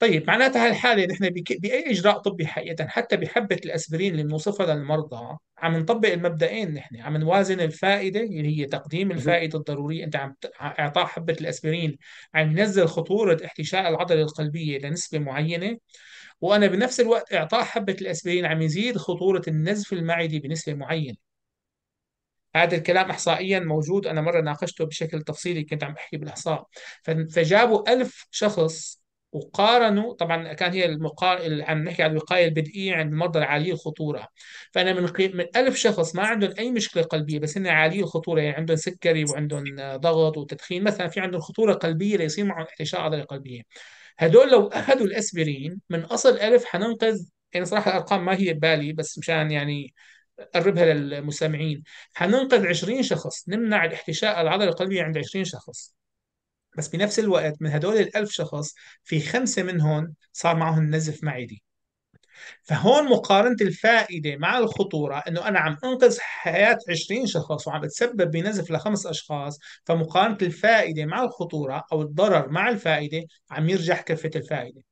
طيب معناتها هالحالة نحن بأي إجراء طبي حقيقة حتى بحبة الأسبرين اللي بنوصفها للمرضى عم نطبق المبدئين نحن عم نوازن الفائدة اللي هي تقديم الفائدة الضرورية أنت عم إعطاء حبة الأسبرين عم ينزل خطورة احتشاء العضلة القلبية لنسبة معينة وأنا بنفس الوقت إعطاء حبة الأسبرين عم يزيد خطورة النزف المعدي بنسبة معينة هذا الكلام احصائيا موجود انا مره ناقشته بشكل تفصيلي كنت عم احكي بالاحصاء فجابوا ألف شخص وقارنوا طبعا كان هي المقار... عم نحكي عن الوقايه البدئيه عند المرضى العالي الخطوره فانا من قي... من 1000 شخص ما عندهم اي مشكله قلبيه بس هن عاليي الخطوره يعني عندهم سكري وعندهم ضغط وتدخين مثلا في عندهم خطوره قلبيه ليصير معهم احتشاء عضله قلبيه هدول لو اخذوا الاسبرين من اصل 1000 حننقذ يعني صراحه الارقام ما هي ببالي بس مشان يعني قربها للمستمعين حننقذ 20 شخص نمنع الاحتشاء العضله القلبيه عند 20 شخص بس بنفس الوقت من هدول الألف شخص في خمسة منهم صار معهم نزف معدي فهون مقارنة الفائدة مع الخطورة أنه أنا عم أنقذ حياة 20 شخص وعم بتسبب بنزف لخمس أشخاص فمقارنة الفائدة مع الخطورة أو الضرر مع الفائدة عم يرجح كفة الفائدة